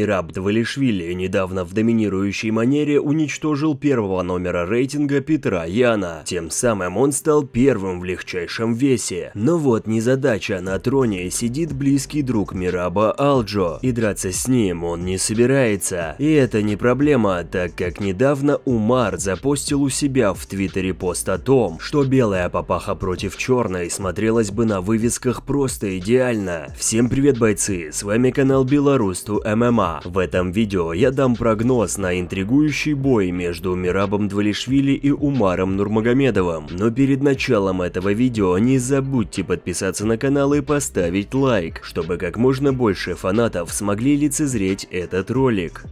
Мираб Двалишвили недавно в доминирующей манере уничтожил первого номера рейтинга Петра Яна. Тем самым он стал первым в легчайшем весе. Но вот незадача, на троне сидит близкий друг Мираба Алджо, и драться с ним он не собирается. И это не проблема, так как недавно Умар запостил у себя в твиттере пост о том, что белая папаха против черной смотрелась бы на вывесках просто идеально. Всем привет бойцы, с вами канал Белорусту ММА. Эм эм а, в этом видео я дам прогноз на интригующий бой между Мирабом Двалишвили и Умаром Нурмагомедовым. Но перед началом этого видео не забудьте подписаться на канал и поставить лайк, чтобы как можно больше фанатов смогли лицезреть этот ролик.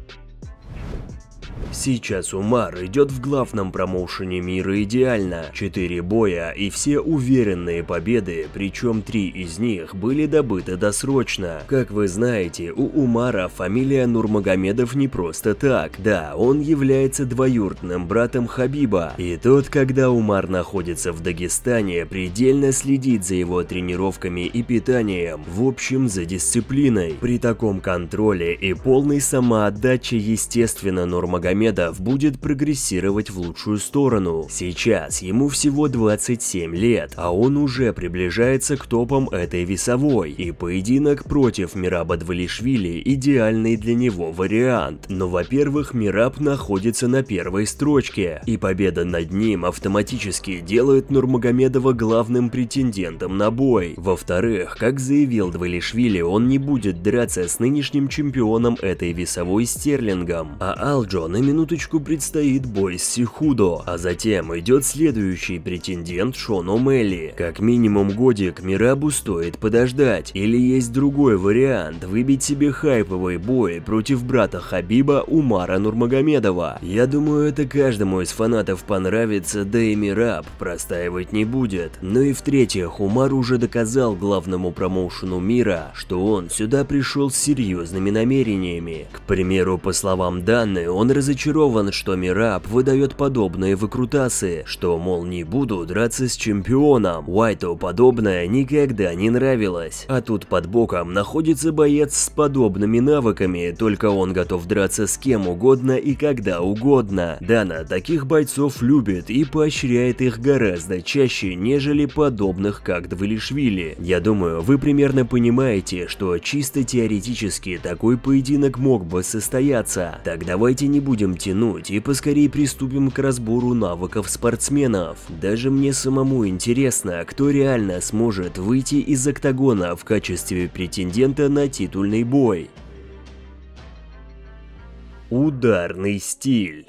Сейчас Умар идет в главном промоушене мира идеально. Четыре боя и все уверенные победы, причем три из них были добыты досрочно. Как вы знаете, у Умара фамилия Нурмагомедов не просто так. Да, он является двоюродным братом Хабиба. И тот, когда Умар находится в Дагестане, предельно следит за его тренировками и питанием, в общем за дисциплиной. При таком контроле и полной самоотдаче естественно Нурмагомедов Магомедов будет прогрессировать в лучшую сторону. Сейчас ему всего 27 лет, а он уже приближается к топам этой весовой, и поединок против Мираба Двалишвили идеальный для него вариант. Но, во-первых, Мираб находится на первой строчке, и победа над ним автоматически делает Нурмагомедова главным претендентом на бой. Во-вторых, как заявил Двалишвили, он не будет драться с нынешним чемпионом этой весовой Стерлингом, а Алджон имеет минуточку предстоит бой с Сихудо, а затем идет следующий претендент Шон О'Мелли. Как минимум годик Мирабу стоит подождать, или есть другой вариант выбить себе хайповый бой против брата Хабиба Умара Нурмагомедова. Я думаю, это каждому из фанатов понравится, да и Мираб простаивать не будет. Но ну и в-третьих, Умар уже доказал главному промоушену мира, что он сюда пришел с серьезными намерениями. К примеру, по словам Данны, он разочаровался разочарован, что Мираб выдает подобные выкрутасы, что, мол, не буду драться с чемпионом. Уайту подобное никогда не нравилось. А тут под боком находится боец с подобными навыками, только он готов драться с кем угодно и когда угодно. Дана таких бойцов любит и поощряет их гораздо чаще, нежели подобных как Двелишвили. Я думаю, вы примерно понимаете, что чисто теоретически такой поединок мог бы состояться. Так давайте не будем будем тянуть и поскорее приступим к разбору навыков спортсменов. Даже мне самому интересно, кто реально сможет выйти из октагона в качестве претендента на титульный бой. Ударный стиль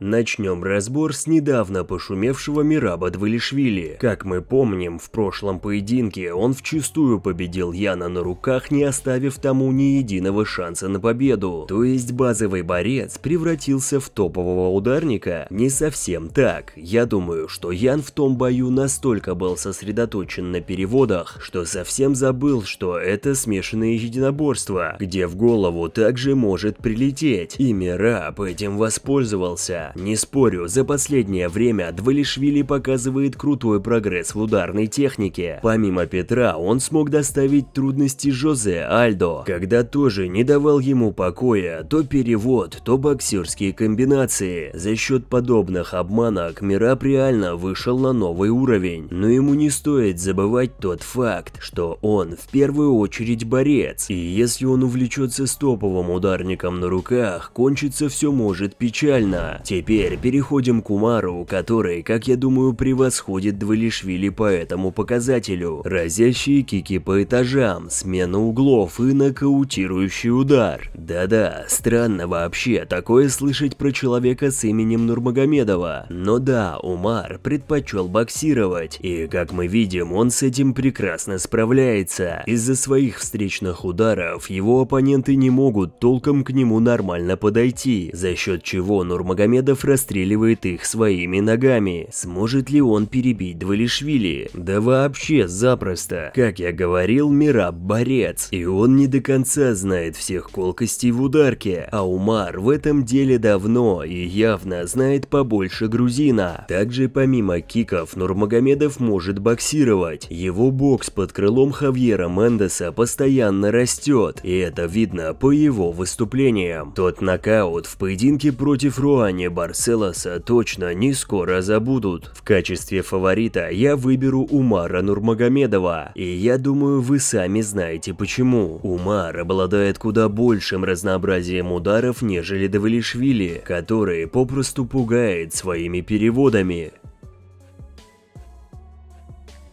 Начнем разбор с недавно пошумевшего Мираба Двалишвили. Как мы помним, в прошлом поединке он вчистую победил Яна на руках, не оставив тому ни единого шанса на победу. То есть базовый борец превратился в топового ударника? Не совсем так. Я думаю, что Ян в том бою настолько был сосредоточен на переводах, что совсем забыл, что это смешанное единоборство, где в голову также может прилететь. И Мираб этим воспользовался. Не спорю, за последнее время Двалишвили показывает крутой прогресс в ударной технике. Помимо Петра, он смог доставить трудности Жозе Альдо, когда тоже не давал ему покоя то перевод, то боксерские комбинации. За счет подобных обманок Мираб реально вышел на новый уровень, но ему не стоит забывать тот факт, что он в первую очередь борец, и если он увлечется стоповым ударником на руках, кончится все может печально. Те Теперь переходим к Умару, который, как я думаю, превосходит Двалишвили по этому показателю. Разящие кики по этажам, смена углов и нокаутирующий удар. Да-да, странно вообще такое слышать про человека с именем Нурмагомедова. Но да, Умар предпочел боксировать, и как мы видим, он с этим прекрасно справляется. Из-за своих встречных ударов его оппоненты не могут толком к нему нормально подойти, за счет чего Нурмагомедов Мамедов расстреливает их своими ногами. Сможет ли он перебить Двалишвили? Да вообще запросто. Как я говорил, Мираб борец, и он не до конца знает всех колкостей в ударке, а Умар в этом деле давно и явно знает побольше грузина. Также помимо киков Нурмагомедов может боксировать. Его бокс под крылом Хавьера Мендеса постоянно растет, и это видно по его выступлениям. Тот нокаут в поединке против Руани Барселоса точно не скоро забудут. В качестве фаворита я выберу Умара Нурмагомедова. И я думаю, вы сами знаете почему. Умар обладает куда большим разнообразием ударов, нежели Давилишвили, который попросту пугает своими переводами.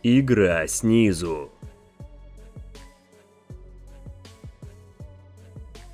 Игра снизу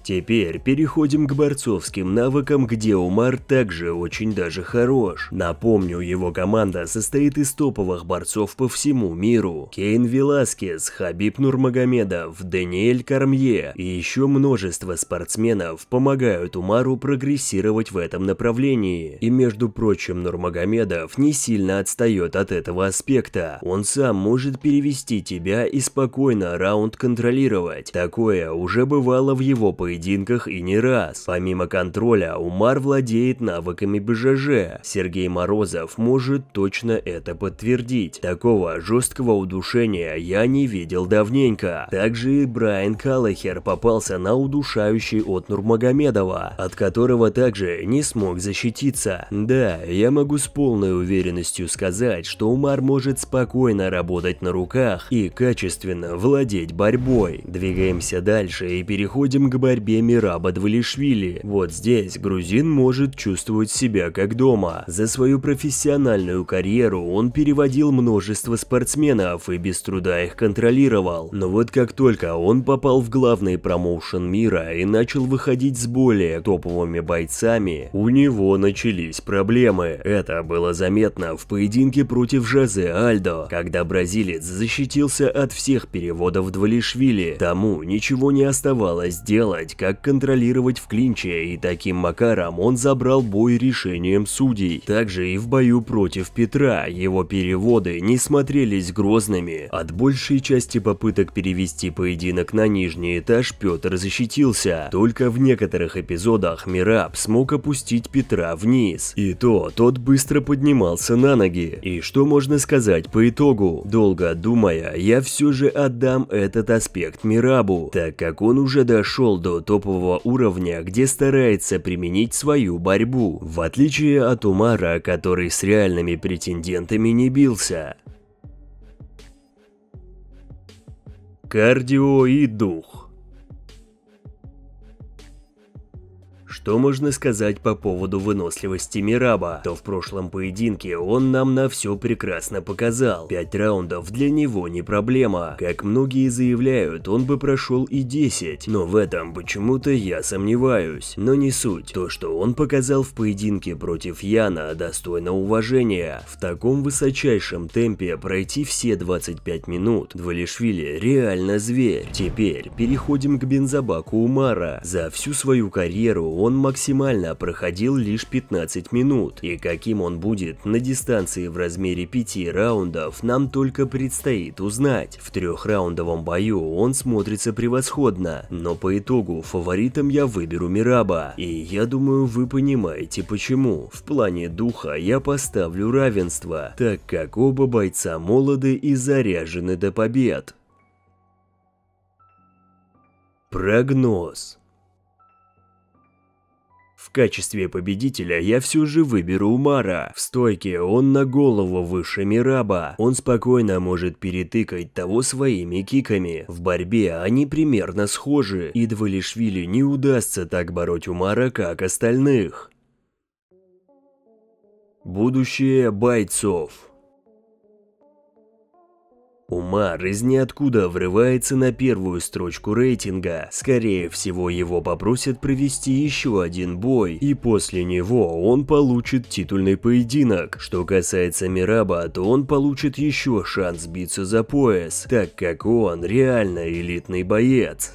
Теперь переходим к борцовским навыкам, где Умар также очень даже хорош. Напомню, его команда состоит из топовых борцов по всему миру. Кейн Веласкес, Хабиб Нурмагомедов, Даниэль Кармье и еще множество спортсменов помогают Умару прогрессировать в этом направлении. И между прочим, Нурмагомедов не сильно отстает от этого аспекта. Он сам может перевести тебя и спокойно раунд контролировать. Такое уже бывало в его поединке поединках и не раз. Помимо контроля, Умар владеет навыками БЖЖ. Сергей Морозов может точно это подтвердить. Такого жесткого удушения я не видел давненько. Также и Брайан Каллахер попался на удушающий от Нурмагомедова, от которого также не смог защититься. Да, я могу с полной уверенностью сказать, что Умар может спокойно работать на руках и качественно владеть борьбой. Двигаемся дальше и переходим к борьбе борьбе Мираба Двалишвили. Вот здесь грузин может чувствовать себя как дома. За свою профессиональную карьеру он переводил множество спортсменов и без труда их контролировал. Но вот как только он попал в главный промоушен мира и начал выходить с более топовыми бойцами, у него начались проблемы. Это было заметно в поединке против Жозе Альдо, когда бразилец защитился от всех переводов Двалишвили. Тому ничего не оставалось делать, знать, как контролировать в клинче, и таким макаром он забрал бой решением судей. Также и в бою против Петра его переводы не смотрелись грозными. От большей части попыток перевести поединок на нижний этаж Петр защитился. Только в некоторых эпизодах Мираб смог опустить Петра вниз. И то, тот быстро поднимался на ноги. И что можно сказать по итогу? Долго думая, я все же отдам этот аспект Мирабу, так как он уже дошел до топового уровня, где старается применить свою борьбу, в отличие от Умара, который с реальными претендентами не бился. Кардио и дух Что можно сказать по поводу выносливости Мираба? То в прошлом поединке он нам на все прекрасно показал. Пять раундов для него не проблема. Как многие заявляют, он бы прошел и 10, но в этом почему-то я сомневаюсь. Но не суть. То, что он показал в поединке против Яна, достойно уважения. В таком высочайшем темпе пройти все 25 минут. Двалишвили реально зверь. Теперь переходим к бензобаку Умара. За всю свою карьеру он он максимально проходил лишь 15 минут, и каким он будет на дистанции в размере 5 раундов нам только предстоит узнать. В трехраундовом бою он смотрится превосходно, но по итогу фаворитом я выберу Мираба, и я думаю вы понимаете почему. В плане духа я поставлю равенство, так как оба бойца молоды и заряжены до побед. Прогноз в качестве победителя я все же выберу Умара. В стойке он на голову выше Мираба. Он спокойно может перетыкать того своими киками. В борьбе они примерно схожи, и Двалишвили не удастся так бороть Умара, как остальных. Будущее бойцов Умар из ниоткуда врывается на первую строчку рейтинга. Скорее всего, его попросят провести еще один бой, и после него он получит титульный поединок. Что касается Мираба, то он получит еще шанс биться за пояс, так как он реально элитный боец.